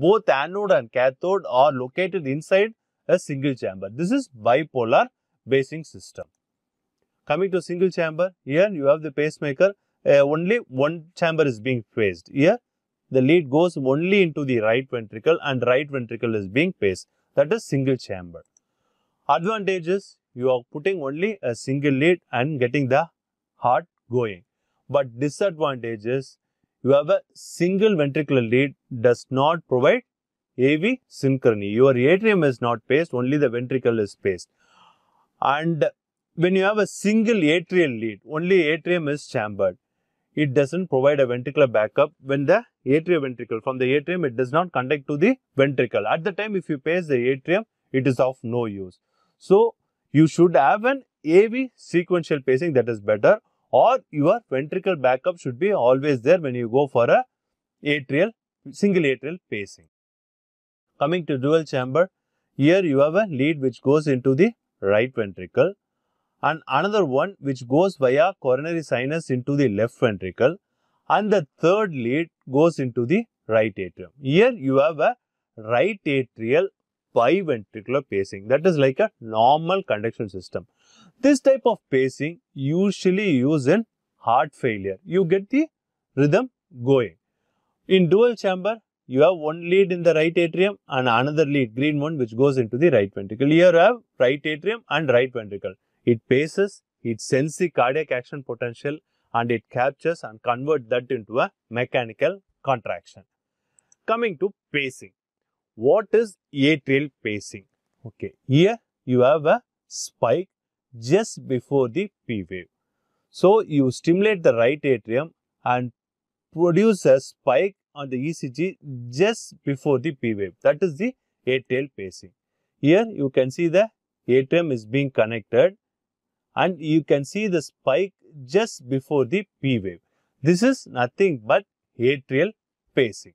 both anode and cathode are located inside a single chamber. This is bipolar basing system. Coming to single chamber, here you have the pacemaker, uh, only one chamber is being phased. Here the lead goes only into the right ventricle and right ventricle is being paced. That is single chamber. Advantages, you are putting only a single lead and getting the heart going. But disadvantages, you have a single ventricular lead does not provide AV synchrony. Your atrium is not paced, only the ventricle is paced. And when you have a single atrial lead, only atrium is chambered. It doesn't provide a ventricular backup when the ventricle, from the atrium it does not conduct to the ventricle. At the time if you pace the atrium, it is of no use. So you should have an AV sequential pacing that is better or your ventricle backup should be always there when you go for a atrial, single atrial pacing. Coming to dual chamber, here you have a lead which goes into the right ventricle and another one which goes via coronary sinus into the left ventricle and the third lead goes into the right atrium. Here you have a right atrial biventricular pacing that is like a normal conduction system. This type of pacing usually used in heart failure. You get the rhythm going. In dual chamber, you have one lead in the right atrium and another lead, green one, which goes into the right ventricle. Here you have right atrium and right ventricle. It paces, it sends the cardiac action potential and it captures and converts that into a mechanical contraction. Coming to pacing. What is atrial pacing? Okay, here you have a spike just before the P wave. So, you stimulate the right atrium and produce a spike on the ECG just before the P wave. That is the atrial pacing. Here you can see the atrium is being connected and you can see the spike just before the P wave. This is nothing but atrial pacing.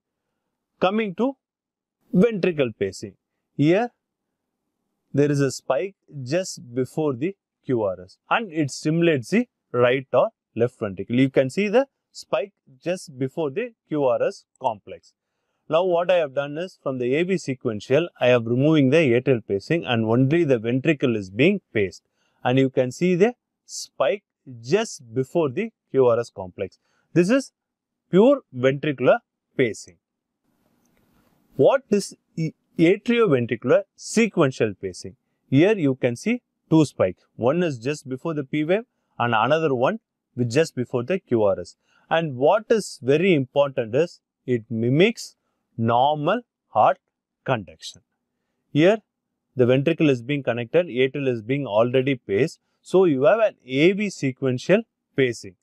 Coming to ventricle pacing. Here there is a spike just before the QRS and it simulates the right or left ventricle. You can see the spike just before the QRS complex. Now what I have done is from the AB sequential, I have removing the atrial pacing and only the ventricle is being paced. And you can see the spike just before the QRS complex. This is pure ventricular pacing. What is atrioventricular sequential pacing? Here you can see two spike. One is just before the P wave and another one with just before the QRS. And what is very important is it mimics normal heart conduction. Here the ventricle is being connected, atrial is being already paced. So you have an AV sequential pacing.